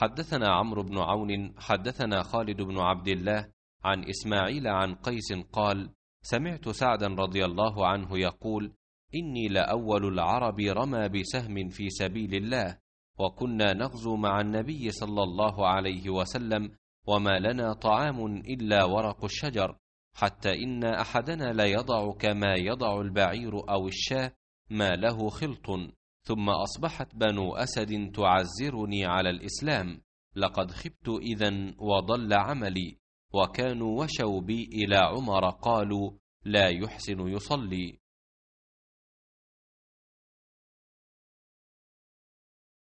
حدثنا عمرو بن عون حدثنا خالد بن عبد الله عن إسماعيل عن قيس قال سمعت سعدا رضي الله عنه يقول إني لأول العرب رمى بسهم في سبيل الله وكنا نغزو مع النبي صلى الله عليه وسلم وما لنا طعام إلا ورق الشجر حتى إن أحدنا ليضع كما يضع البعير أو الشاة ما له خلط ثم أصبحت بنو أسد تعزرني على الإسلام لقد خبت إذا وضل عملي وكانوا وشوا بي إلى عمر قالوا لا يحسن يصلي